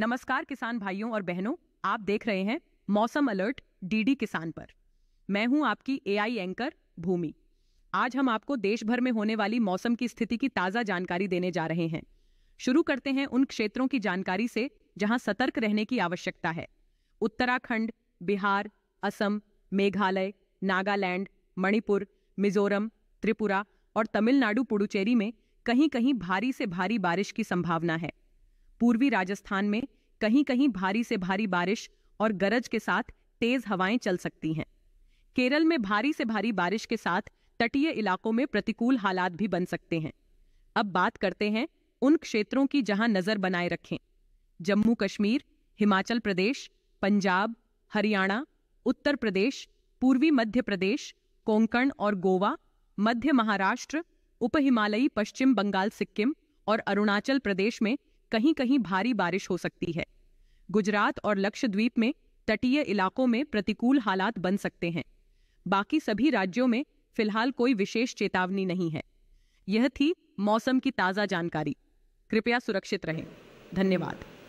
नमस्कार किसान भाइयों और बहनों आप देख रहे हैं मौसम अलर्ट डीडी किसान पर मैं हूं आपकी एआई एंकर भूमि आज हम आपको देश भर में होने वाली मौसम की स्थिति की ताज़ा जानकारी देने जा रहे हैं शुरू करते हैं उन क्षेत्रों की जानकारी से जहां सतर्क रहने की आवश्यकता है उत्तराखंड बिहार असम मेघालय नागालैंड मणिपुर मिजोरम त्रिपुरा और तमिलनाडु पुडुचेरी में कहीं कहीं भारी से भारी बारिश की संभावना है पूर्वी राजस्थान में कहीं कहीं भारी से भारी बारिश और गरज के साथ तेज हवाएं चल सकती हैं केरल में भारी से भारी बारिश के साथ तटीय इलाकों में प्रतिकूल हालात भी बन सकते हैं अब बात करते हैं उन क्षेत्रों की जहां नजर बनाए रखें जम्मू कश्मीर हिमाचल प्रदेश पंजाब हरियाणा उत्तर प्रदेश पूर्वी मध्य प्रदेश कोंकण और गोवा मध्य महाराष्ट्र उप हिमालयी पश्चिम बंगाल सिक्किम और अरुणाचल प्रदेश में कहीं कहीं भारी बारिश हो सकती है गुजरात और लक्षद्वीप में तटीय इलाकों में प्रतिकूल हालात बन सकते हैं बाकी सभी राज्यों में फिलहाल कोई विशेष चेतावनी नहीं है यह थी मौसम की ताज़ा जानकारी कृपया सुरक्षित रहें धन्यवाद